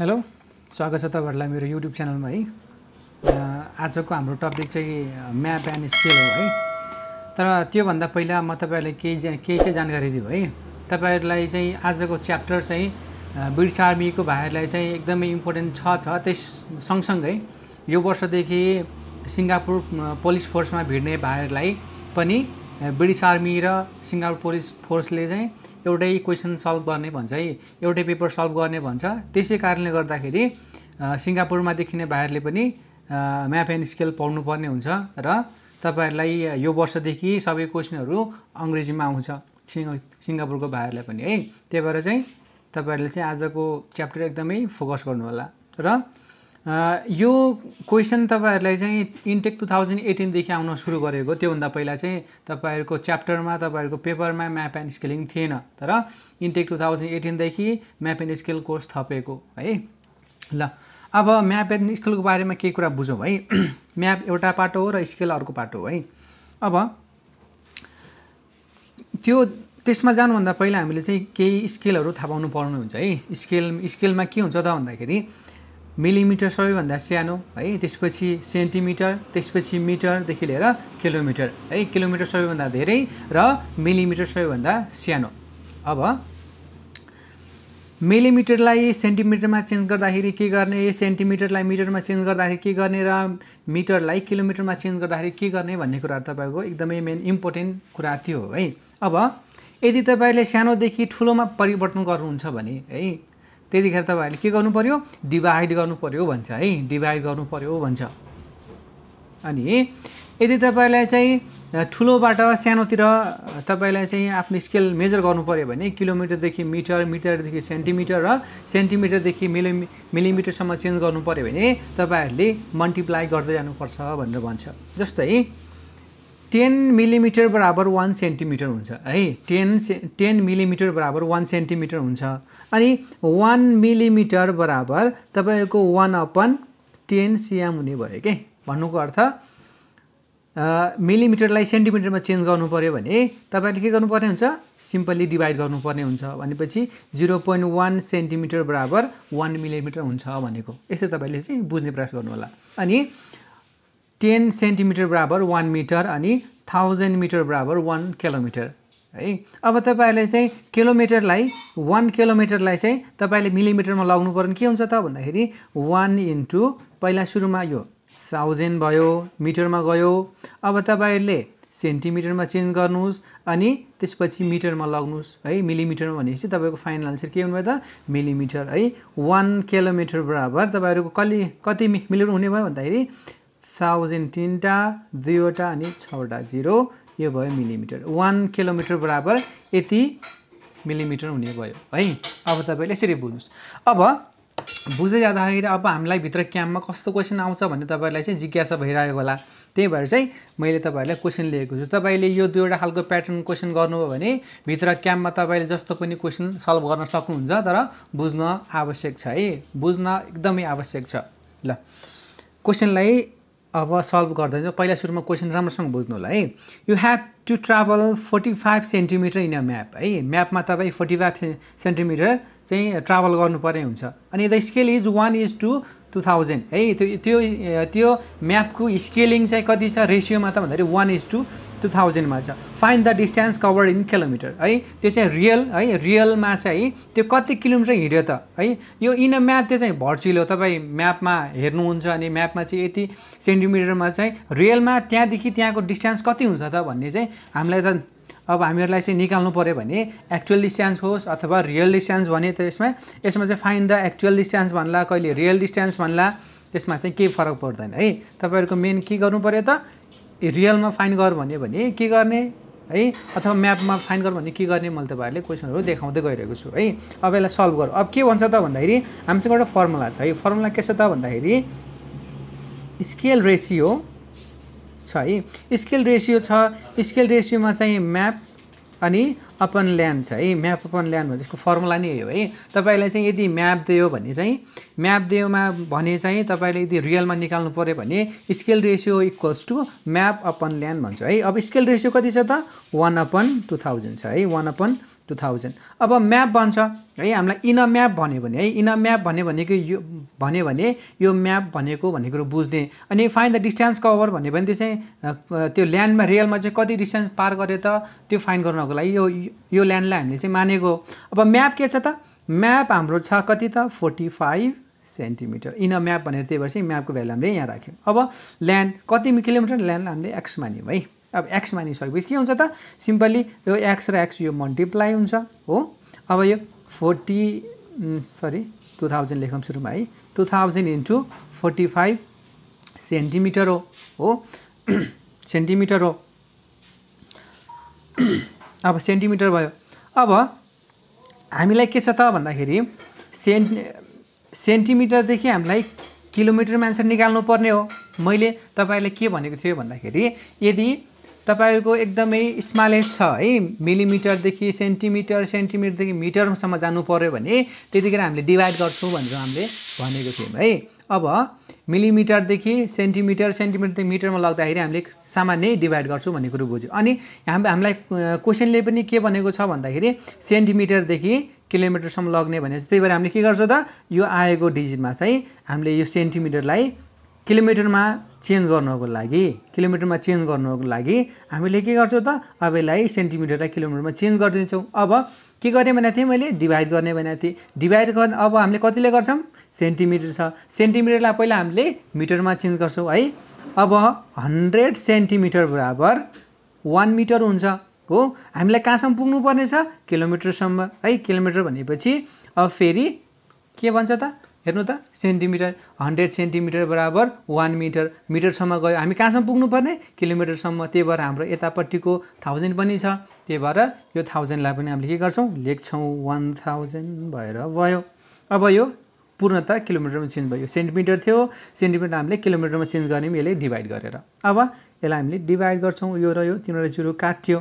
hello स्वागत छ तपाईँहरूलाई मेरो युट्युब च्यानलमा है आजको हाम्रो टपिक चाहिँ म्याप एन्ड स्केल हो है तर त्योभन्दा पहिला म तपाईँहरूलाई केही केही चाहिँ जानकारी दिउँ है तपाईँहरूलाई चाहिँ आजको च्याप्टर चाहिँ ब्रिटिस आर्मीको भाइहरूलाई चाहिँ एकदमै इम्पोर्टेन्ट छ छ त्यस सँगसँगै यो वर्षदेखि सिङ्गापुर पुलिस फोर्समा भिड्ने भाइहरूलाई पनि ब्रिटिस आर्मी र सिङ्गापुर पुलिस फोर्सले चाहिँ एउटै क्वेसन सल्भ गर्ने भन्छ है एउटै पेपर सल्भ गर्ने भन्छ त्यसै कारणले गर्दाखेरि सिङ्गापुरमा देखिने भाइहरूले पनि म्याप एन्ड स्केल पढ्नुपर्ने हुन्छ र तपाईँहरूलाई यो वर्षदेखि सबै क्वेसनहरू अङ्ग्रेजीमा आउँछ सिङ सिङ्गापुरको भाइहरूलाई पनि है त्यही भएर चाहिँ तपाईँहरूले चाहिँ आजको च्याप्टर एकदमै फोकस गर्नुहोला र यो क्वेसन तपाईँहरूलाई चाहिँ इन्टेक टु थाउजन्ड एटिनदेखि आउन सुरु गरेको त्योभन्दा पहिला चाहिँ तपाईँहरूको च्याप्टरमा तपाईँहरूको पेपरमा म्याप एन्ड स्केलिङ थिएन तर इन्टेक टु थाउजन्ड एटिनदेखि म्याप एन्ड स्केल कोर्स थपेको है ल अब म्याप एन्ड स्केलको बारेमा केही कुरा बुझौँ है म्याप एउटा पाटो हो र स्केल अर्को पाटो हो है अब त्यो त्यसमा जानुभन्दा पहिला हामीले चाहिँ केही स्केलहरू थाहा पाउनु पर्नुहुन्छ है स्केल स्केलमा के हुन्छ त भन्दाखेरि मिलिमिटर सबैभन्दा सानो है त्यसपछि सेन्टिमिटर त्यसपछि मिटरदेखि लिएर किलोमिटर है किलोमिटर सबैभन्दा धेरै र मिलिमिटर सबैभन्दा सानो अब मिलिमिटरलाई सेन्टिमिटरमा चेन्ज गर्दाखेरि के गर्ने सेन्टिमिटरलाई मिटरमा चेन्ज गर्दाखेरि के गर्ने र मिटरलाई किलोमिटरमा चेन्ज गर्दाखेरि के गर्ने भन्ने कुरा तपाईँको एकदमै मेन इम्पोर्टेन्ट कुरा थियो है अब यदि तपाईँले सानोदेखि ठुलोमा परिवर्तन गर्नुहुन्छ भने है त्यतिखेर तपाईँहरूले के गर्नु पऱ्यो डिभाइड गर्नु पऱ्यो भन्छ है डिभाइड गर्नु पऱ्यो भन्छ अनि यदि तपाईँलाई चाहिँ ठुलोबाट सानोतिर तपाईँलाई चाहिँ आफ्नो स्केल मेजर गर्नु पऱ्यो भने किलोमिटरदेखि मिटर मिटरदेखि सेन्टिमिटर र सेन्टिमिटरदेखि मिलि मिलिमिटरसम्म चेन्ज गर्नु पऱ्यो भने तपाईँहरूले मल्टिप्लाई गर्दै जानुपर्छ भनेर भन्छ जस्तै टेन मिलिमिटर बराबर वान सेन्टिमिटर हुन्छ है टेन से टेन मिलिमिटर बराबर वान सेन्टिमिटर हुन्छ अनि वान मिलिमिटर बराबर तपाईँको वान अपन टेन सिएम हुने भयो कि भन्नुको अर्थ मिलिमिटरलाई सेन्टिमिटरमा चेन्ज गर्नु पऱ्यो भने तपाईँले के गर्नुपर्ने हुन्छ सिम्पल्ली डिभाइड गर्नुपर्ने हुन्छ भनेपछि जिरो पोइन्ट वान सेन्टिमिटर बराबर वान मिलिमिटर हुन्छ भनेको यसरी तपाईँले चाहिँ बुझ्ने प्रयास गर्नुहोला अनि टेन सेन्टिमिटर बराबर वान मिटर अनि थाउजन्ड मिटर बराबर वान किलोमिटर है अब तपाईँहरूले चाहिँ किलोमिटरलाई वान किलोमिटरलाई चाहिँ तपाईँले मिलिमिटरमा पर्यो पर्ने के हुन्छ त भन्दाखेरि वान इन्टु पहिला सुरुमा यो थाउजन्ड भयो मिटरमा गयो अब तपाईँहरूले सेन्टिमिटरमा चेन्ज गर्नुहोस् अनि त्यसपछि मिटरमा लग्नुहोस् है मिलिमिटरमा भनेपछि तपाईँको फाइनल आन्सर के हुनुभयो त मिलिमिटर है वान किलोमिटर बराबर तपाईँहरूको कहिले कति मिलिमिटर हुने भयो भन्दाखेरि थाउजन्ड तिनवटा दुईवटा अनि छवटा जिरो यो भयो मिलिमिटर वान किलोमिटर बराबर यति मिलिमिटर हुने भयो है अब तपाईँले यसरी बुझ्नुहोस् अब बुझ्दै जाँदाखेरि अब हामीलाई भित्र क्याम्पमा कस्तो क्वेसन आउँछ भन्ने तपाईँहरूलाई चाहिँ जिज्ञासा भइरहेको होला त्यही भएर चाहिँ मैले तपाईँहरूलाई क्वेसन लिएको छु तपाईँले यो दुईवटा खालको प्याटर्न क्वेसन गर्नुभयो भने भित्र क्याम्पमा तपाईँले जस्तो पनि क्वेसन सल्भ गर्न सक्नुहुन्छ तर बुझ्न आवश्यक छ है बुझ्न एकदमै आवश्यक छ ल क्वेसनलाई अब सल्भ गर्दैछौँ पहिला सुरुमा क्वेसन राम्रोसँग बुझ्नु होला है you have to travel forty five centimetre in a map है म्यापमा तपाईँ फोर्टी फाइभ सेन्टिमिटर चाहिँ ट्राभल गर्नुपर्ने हुन्छ अनि the scale is one is to two thousand है त्यो त्यो त्यो म्यापको स्केलिङ चाहिँ कति छ रेसियोमा त भन्दाखेरि वान इज टू टु थाउजन्डमा छ find the distance cover in kilometre है त्यो चाहिँ रियल है रियलमा चाहिँ त्यो कति किलोमिटर हिँड्यो त है यो इन अ म्याप त्यो चाहिँ भर्चुअल हो तपाईँ म्यापमा हेर्नुहुन्छ अनि म्यापमा चाहिँ यति सेन्टिमिटरमा चाहिँ रियलमा त्यहाँदेखि त्यहाँको डिस्टेन्स कति हुन्छ त भन्ने चाहिँ हामीलाई त अब हामीहरूलाई चाहिँ निकाल्नु पऱ्यो भने एक्चुअल डिस्टेन्स होस् अथवा रियल डिस्टेन्स भने त यसमा यसमा चाहिँ फाइन द एक्चुअल डिस्टेन्स भन्ला कहिले रियल डिस्टेन्स भन्ला त्यसमा चाहिँ केही फरक पर्दैन है तपाईँहरूको मेन के गर्नु पऱ्यो त रियलमा फाइन गर भन्यो भने के गर्ने है अथवा म्यापमा फाइन गर भने के गर्ने मैले तपाईँहरूले क्वेसनहरू देखाउँदै गइरहेको छु है अब यसलाई सल्भ गर अब के भन्छ त भन्दाखेरि हामीसँग एउटा फर्मुला छ है फर्मुला के छ त भन्दाखेरि स्केल रेसियो छ है स्केल रेसियो छ स्केल रेसियोमा चाहिँ म्याप अनि अपन ल्यान्ड छ है म्याप अपन ल्यान्ड भने यसको फर्मुला नै हो है तपाईँलाई चाहिँ यदि म्याप दियो भने चाहिँ म्याप दियोमा भने चाहिँ तपाईँले यदि रियलमा निकाल्नु पऱ्यो भने scale ratio equals to map upon land भन्छ है अब स्केल रेसियो कति छ त वान अपन टु थाउजन्ड छ है वान अपन टु थाउजन्ड अब म्याप भन्छ है हामीलाई इन म्याप भन्यो भने है इन म्याप भन्यो भनेको यो भन्यो भने यो म्याप भनेको भन्ने कुरो बुझ्ने अनि फाइन द डिस्टेन्स कभर भन्यो भने त्यो चाहिँ त्यो ल्यान्डमा रियलमा चाहिँ कति डिस्टेन्स पार गरे त त्यो फाइन गर्नको लागि यो यो ल्यान्डलाई हामीले चाहिँ मानेको अब म्याप के छ त म्याप हाम्रो छ कति त forty five centimetre in map भनेर त्यही भएर चाहिँ म्यापको भ्यालु हामीले यहाँ राख्यौँ अब ल्यान्ड कति किलोमिटर ल्यान्डलाई हामीले एक्स मान्यौँ है अब एक्स मानिसकेपछि के हुन्छ त सिम्पल्ली यो एक्स र एक्स यो मल्टिप्लाई हुन्छ हो अब यो फोर्टी सरी टु थाउजन्ड लेखौँ सुरुमा है two thousand into forty five centimetre हो हो सेन्टिमिटर हो अब सेन्टिमिटर भयो अब हामीलाई के छ त भन्दाखेरि सेन्ट सेन्टिमिटरदेखि हामीलाई किलोमिटरमा एन्सर पर्ने हो मैले तपाईँलाई के भनेको थिएँ भन्दाखेरि यदि तपाईँहरूको एकदमै स्मालेस्ट छ है मिलिमिटरदेखि सेन्टिमिटर सेन्टिमिटरदेखि मिटरसम्म जानु पऱ्यो भने त्यतिखेर हामीले डिभाइड गर्छौँ भनेर हामीले भनेको थियौँ है अब मिलिमिटरदेखि सेन्टिमिटर सेन्टिमिटरदेखि मिटरमा लग्दाखेरि हामीले सामान्य डिभाइड गर्छौँ भन्ने कुरो बुझ्यो अनि हाम हामीलाई क्वेसनले पनि के भनेको छ भन्दाखेरि सेन्टिमिटरदेखि किलोमिटरसम्म लग्ने भने त्यही भएर हामीले के गर्छौँ त यो आएको डिजिटमा चाहिँ हामीले यो सेन्टिमिटरलाई किलोमिटरमा चेन्ज गर्नको लागि किलोमिटरमा चेन्ज गर्नको लागि हामीले के गर्छौँ त अब यसलाई सेन्टिमिटरलाई किलोमिटरमा चेन्ज गरिदिन्छौँ अब के गर्ने भनेको थिएँ मैले डिभाइड गर्ने भनेको थिएँ डिभाइड गर्ने अब हामीले कतिले गर्छौँ सेन्टिमिटर छ सेन्टिमिटरलाई पहिला हामीले मिटरमा चेन्ज गर्छौँ है अब हन्ड्रेड सेन्टिमिटर बराबर वान मिटर हुन्छ हो हामीलाई कहाँसम्म पुग्नुपर्ने छ किलोमिटरसम्म है किलोमिटर भनेपछि अब फेरि के भन्छ त हेर्नु त सेन्टिमिटर हन्ड्रेड सेन्टिमिटर बराबर वान मिटर मिटरसम्म गयो हामी कहाँसम्म पुग्नुपर्ने किलोमिटरसम्म त्यही भएर हाम्रो यतापट्टिको थाउजन्ड पनि छ त्यही भएर यो थाउजन्डलाई पनि हामीले के गर्छौँ लेख्छौँ वान थाउजन्ड भएर भयो अब यो पूर्णतः किलोमिटरमा चेन्ज भयो सेन्टिमिटर थियो सेन्टिमिटर हामीले किलोमिटरमा चेन्ज गर्ने पनि यसले डिभाइड गरेर अब यसलाई हामीले डिभाइड गर्छौँ यो र यो तिनवटा जिरो काट्यो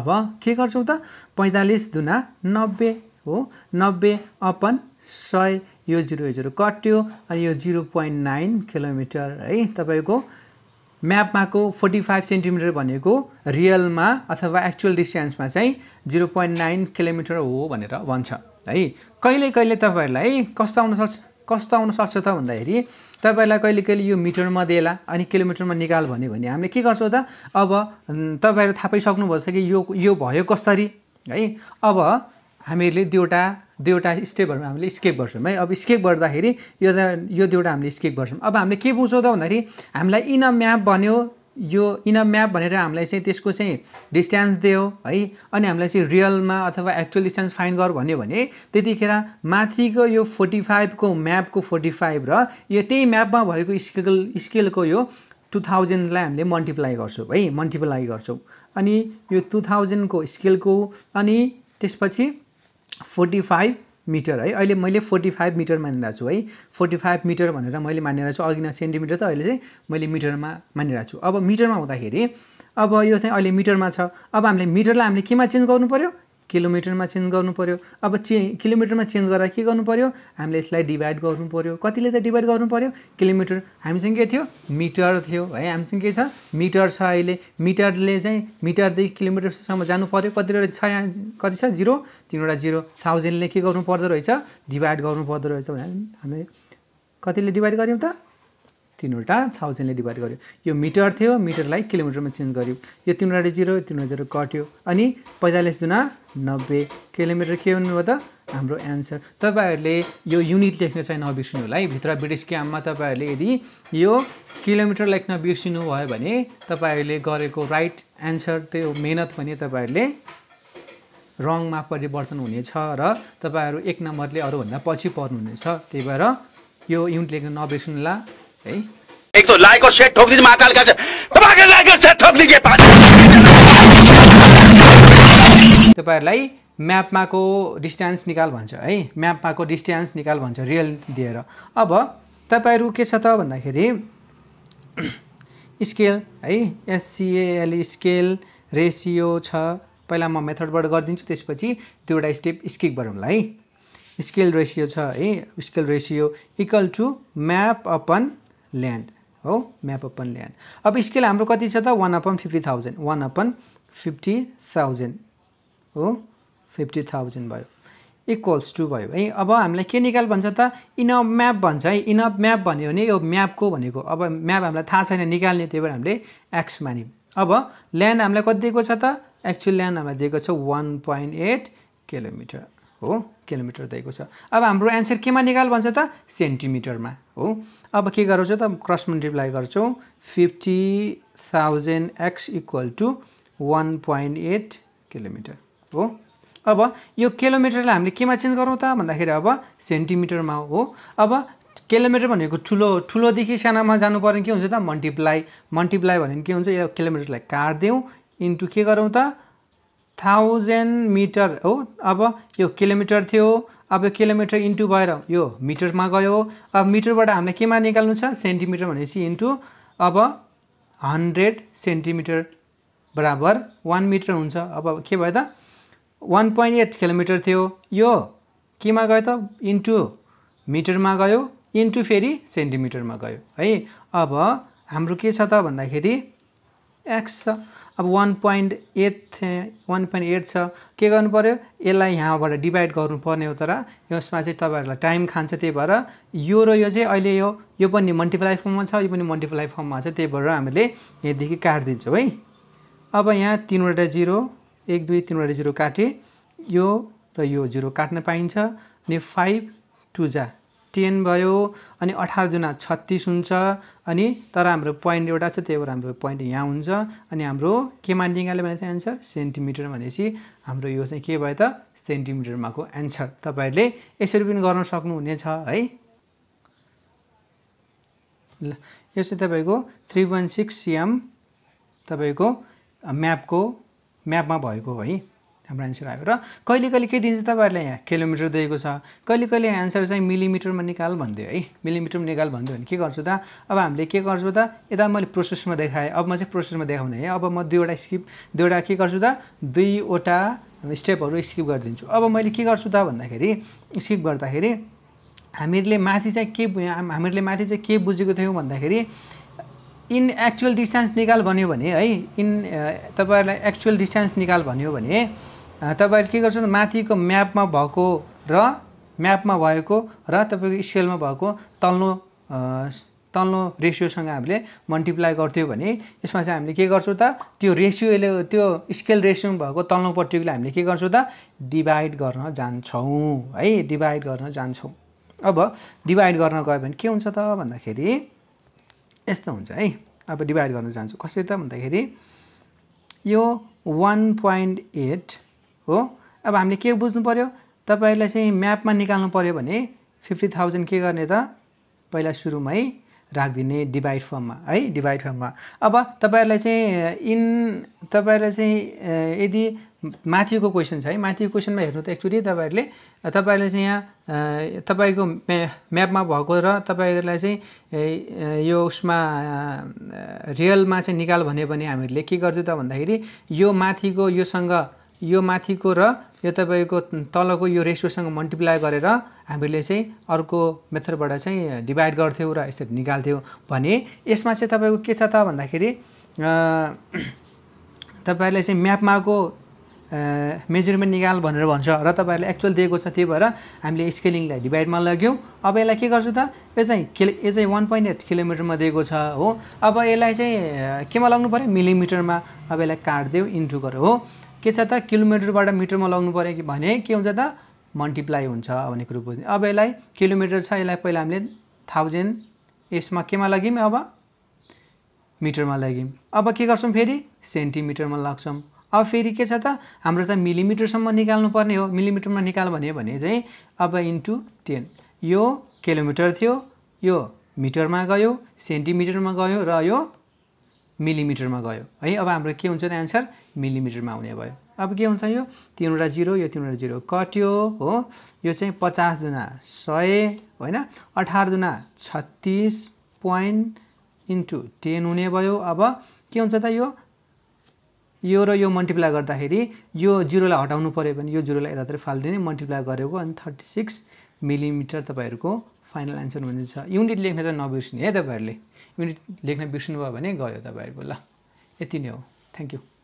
अब के गर्छौँ त पैँतालिस दुना नब्बे हो नब्बे अपन सय यो जिरो जिरो कट्यो अनि यो जिरो पोइन्ट नाइन किलोमिटर है तपाईँको म्यापमाको फोर्टी फाइभ सेन्टिमिटर भनेको रियलमा अथवा एक्चुअल डिस्टेन्समा चाहिँ जिरो पोइन्ट नाइन किलोमिटर हो भनेर भन्छ है कहिले कहिले तपाईँहरूलाई कस्तो आउन सक्छ कस्तो आउन सक्छ त भन्दाखेरि तपाईँलाई कहिले कहिले यो मिटरमा देला अनि किलोमिटरमा निकाल भन्यो भने हामीले के गर्छौँ त अब तपाईँहरू थाहा छ कि यो यो भयो कसरी है अब हामीहरूले दुईवटा दुईवटा स्टेपहरूमा हामीले स्केप गर्छौँ है अब स्केप गर्दाखेरि यो यो दुईवटा हामीले स्केप गर्छौँ अब हामीले के बुझ्छौँ त भन्दाखेरि हामीलाई इन अ म्याप भन्यो यो इन अ म्याप भनेर हामीलाई चाहिँ त्यसको चाहिँ डिस्टेन्स दियो है अनि हामीलाई चाहिँ रियलमा अथवा एक्चुअल डिस्टेन्स फाइन्ड गर भन्यो भने त्यतिखेर माथिको यो फोर्टी फाइभको म्यापको फोर्टी फाइभ र यो त्यही म्यापमा भएको स्केल स्केलको यो टु थाउजन्डलाई हामीले मल्टिप्लाई गर्छौँ है मल्टिप्लाई गर्छौँ अनि यो टु थाउजन्डको स्केलको अनि त्यसपछि फोर्टी फाइभ मिटर है अहिले मैले फोर्टी फाइभ मिटर मानिरहेको छु है फोर्टी फाइभ मिटर भनेर मैले मानिरहेको छु अघि न सेन्टिमिटर त अहिले चाहिँ मैले मिटरमा मानिरहेको छु अब मिटरमा हुँदाखेरि अब यो चाहिँ अहिले मिटरमा छ अब हामीले मिटरलाई हामीले केमा चेन्ज गर्नु पऱ्यो किलोमिटरमा चेन्ज गर्नु पऱ्यो अब चे किलोमिटरमा चेन्ज गर्दा के गर्नु पऱ्यो हामीले यसलाई डिभाइड गर्नु पऱ्यो कतिले त डिभाइड गर्नु पऱ्यो किलोमिटर हामीसँग के थियो मिटर थियो है हामीसँग के छ मिटर छ अहिले मिटरले चाहिँ मिटरदेखि किलोमिटरसम्म जानु पऱ्यो कतिवटा छ यहाँ कति छ जिरो तिनवटा जिरो थाउजन्डले के गर्नु पर्दो रहेछ डिभाइड गर्नु पर्दो रहेछ भने हामीले कतिले डिभाइड गऱ्यौँ त तिनवटा थाउजन्डले डिभाइड गर्यो यो मिटर थियो मिटरलाई किलोमिटरमा चेन्ज गर्यो यो तिनवटा जिरो तिनवटा जिरो कट्यो अनि पैँतालिस दुना नब्बे किलोमिटर के हुनुभयो त हाम्रो एन्सर तपाईँहरूले यो युनिट लेख्न चाहिँ नबिर्सिनु है भित्र ब्रिटिस क्याम्पमा तपाईँहरूले यदि यो किलोमिटर लेख्न बिर्सिनु भयो भने तपाईँहरूले गरेको राइट एन्सर त्यो मेहनत पनि तपाईँहरूले रङमा परिवर्तन हुनेछ र तपाईँहरू एक नम्बरले अरूभन्दा पछि पर्नुहुनेछ त्यही भएर यो युनिट लेख्न नबिर्सिनुला एक तो लाइक और शेयर ठोक दीजिए महाकाल का लाइक और शेयर ठोक दीजिए तपाईँहरूलाई म्यापमाको डिस्टेन्स निकाल भन्छ है म्यापमाको डिस्टेन्स निकाल भन्छ रियल दिएर अब तपाईँहरू के छ त भन्दाखेरि स्केल है एससिएल स्केल रेसियो छ पहिला म मेथडबाट गरिदिन्छु त्यसपछि त्यो स्टेप स्किक गरौँला है स्केल रेसियो छ है scale ratio equal to map upon land हो म्याप अपन ल्यान्ड अब स्केल हाम्रो कति छ त one upon fifty thousand one upon fifty thousand हो फिफ्टी थाउजन्ड भयो इक्वल्स टू भयो है अब हामीलाई के निकाल भन्छ त इन अ म्याप भन्छ है इन अ म्याप भन्यो भने यो म्यापको भनेको अब म्याप हामीलाई थाहा छैन निकाल्ने त्यही भएर हामीले एक्स मान्यौँ अब ल्यान्ड हामीलाई कति दिएको छ त एक्चुअल ल्यान्ड हामीलाई दिएको छ वान पोइन्ट एट किलोमिटर हो किलोमिटर दिएको छ अब हाम्रो एन्सर केमा निकाल भन्छ त सेन्टिमिटरमा हो अब के गराउँछौँ त क्रस मल्टिप्लाई गर्छौँ fifty thousand X equal to one point eight kilometre हो अब यो किलोमिटरलाई हामीले केमा चेन्ज गरौँ त भन्दाखेरि अब सेन्टिमिटरमा हो अब किलोमिटर भनेको ठुलो ठुलोदेखि सानामा जानु पर्ने के हुन्छ त मल्टिप्लाई मल्टिप्लाई भने के हुन्छ यो किलोमिटरलाई काटिदिउँ इन्टु के गरौँ त थाउजन्ड मिटर हो अब यो किलोमिटर थियो अब यो किलोमिटर इन्टु भएर यो मिटरमा गयो अब मिटरबाट हामीलाई केमा निकाल्नु छ सेन्टिमिटर भनेपछि इन्टु अब हन्ड्रेड सेन्टिमिटर बराबर वान मिटर हुन्छ अब के भयो त वान पोइन्ट एट किलोमिटर थियो यो केमा गयो त इन्टु मिटरमा गयो इन्टु फेरि सेन्टिमिटरमा गयो है अब हाम्रो के छ त भन्दाखेरि एक्स छ अब one point eight one point eight छ के गर्नु पऱ्यो यसलाई यहाँबाट डिभाइड गर्नुपर्ने हो तर यसमा चाहिँ तपाईँहरूलाई टाइम खान्छ त्यही भएर यो र यो चाहिँ अहिले यो यो पनि मल्टिप्लाई फर्ममा छ यो पनि मल्टिप्लाई फर्ममा छ त्यही भएर हामीले यहाँदेखि काटिदिन्छौँ है अब यहाँ तिनवटा जिरो एक दुई तिनवटा जिरो काटेँ यो र यो जिरो काट्न पाइन्छ अनि फाइभ टु जा टेन भयो अनि अठारजना छत्तिस हुन्छ अनि तर हाम्रो पोइन्ट एउटा छ त्यही भएर हाम्रो पोइन्ट यहाँ हुन्छ अनि हाम्रो के मान निकाल्यो भने एन्सर सेन्टिमिटर भनेपछि हाम्रो यो चाहिँ के भयो त सेन्टिमिटरमाको को एन्सर तपाईँहरूले यसरी पनि गर्न सक्नुहुनेछ है ल यो चाहिँ तपाईँको थ्री वान सिक्स सिएम तपाईँको म्यापको म्यापमा भएको है हाम्रो एन्सर आयो र कहिले कहिले के दिन्छ तपाईँहरूलाई यहाँ किलोमिटर दिएको छ कहिले कहिले एन्सर चाहिँ मिलिमिटरमा निकाल भनिदियो है मिलिमिटरमा निकाल भनिदियो भने के गर्छु त अब हामीले के गर्छु त यता मैले प्रोसेसमा देखाएँ अब म चाहिँ प्रोसेसमा देखाउँदै है अब म दुईवटा स्किप दुईवटा के गर्छु त दुईवटा स्टेपहरू स्किप गरिदिन्छु अब मैले के गर्छु त भन्दाखेरि स्किप गर्दाखेरि हामीहरूले माथि चाहिँ के हामीहरूले माथि चाहिँ के बुझेको थियौँ भन्दाखेरि इन एक्चुअल डिस्टेन्स निकाल भन्यो भने है इन तपाईँहरूलाई एक्चुअल डिस्टेन्स निकाल भन्यो भने तपाईँहरूले के गर्छ माथिको म्यापमा भएको र म्यापमा भएको र तपाईँको स्केलमा भएको तल्लो तल्लो रेसियोसँग हामीले मल्टिप्लाई गर्थ्यौँ भने यसमा चाहिँ हामीले के गर्छौँ त त्यो रेसियोले त्यो स्केल रेसियोमा भएको तल्लोपट्टिकोले हामीले के गर्छौँ त डिभाइड गर्न जान्छौँ है डिभाइड गर्न जान्छौँ अब डिभाइड गर्न गयो भने के हुन्छ त भन्दाखेरि यस्तो हुन्छ है अब डिभाइड गर्न जान्छौँ कसरी त भन्दाखेरि यो वान पोइन्ट एट हो अब हामीले के बुझ्नु पऱ्यो तपाईँलाई चाहिँ म्यापमा निकाल्नु पऱ्यो भने फिफ्टी थाउजन्ड के गर्ने त पहिला सुरुमै राखिदिने डिभाइड फर्ममा है डिभाइड फर्ममा अब तपाईँहरूलाई चाहिँ इन तपाईँहरूलाई चाहिँ यदि माथिको क्वेसन छ है माथिको क्वेसनमा हेर्नु त एक्चुली तपाईँहरूले तपाईँहरूले चाहिँ यहाँ तपाईँको म्या म्यापमा भएको र तपाईँहरूलाई चाहिँ यो उसमा रियलमा चाहिँ निकाल भन्यो भने हामीहरूले के गर्थ्यौँ त भन्दाखेरि यो माथिको योसँग यो माथिको र यो तपाईँको तलको यो रेसियोसँग मल्टिप्लाई गरेर हामीले चाहिँ अर्को मेथडबाट चाहिँ डिभाइड गर्थ्यौँ र यसरी निकाल्थ्यौँ भने यसमा चाहिँ तपाईँको के छ त भन्दाखेरि तपाईँहरूले चाहिँ म्यापमाको मेजरमेन्ट निकाल भनेर भन्छ र तपाईँहरूले एक्चुअल दिएको छ त्यही भएर हामीले स्केलिङलाई डिभाइडमा लग्यौँ अब यसलाई के गर्छु त यो चाहिँ किलो यो चाहिँ वान पोइन्ट एट किलोमिटरमा दिएको छ हो अब यसलाई चाहिँ केमा लाग्नु पऱ्यो मिलिमिटरमा अब यसलाई काटिदेऊ इन्टु गरेर हो के छ त किलोमिटरबाट मिटरमा लगाउनु पऱ्यो भने के हुन्छ त मल्टिप्लाई हुन्छ भन्ने कुरो बुझ्ने अब यसलाई किलोमिटर छ यसलाई पहिला हामीले थाउजन्ड यसमा केमा लग्यौँ अब मिटरमा लग्यौँ अब के गर्छौँ फेरि सेन्टिमिटरमा लाग्छौँ अब फेरि के छ त हाम्रो त मिलिमिटरसम्म पर्ने हो मिलिमिटरमा निकाल भन्यो भने चाहिँ अब इन्टु टेन यो किलोमिटर थियो यो मिटरमा गयो सेन्टिमिटरमा गयो र यो मिलिमिटरमा गयो है अब हाम्रो के हुन्छ त एन्सर मिलिमिटरमा आउने भयो अब के हुन्छ यो तिनवटा जिरो यो तिनवटा जिरो कट्यो हो यो चाहिँ पचास दुना सय होइन अठार दुना छत्तिस पोइन्ट इन्टु टेन हुने भयो अब के हुन्छ त यो यो र यो मल्टिप्लाई गर्दाखेरि यो जिरोलाई हटाउनु पऱ्यो भने यो जिरोलाई यतातिर फालिदिने मल्टिप्लाई गरेको अनि थर्टी सिक्स मिलिमिटर तपाईँहरूको फाइनल एन्सर हुनेछ युनिट लेख्न चाहिँ नबिर्सिने है तपाईँहरूले युनिट लेख्न भयो भने गयो तपाईँहरूको ल यति नै हो थ्याङ्क यू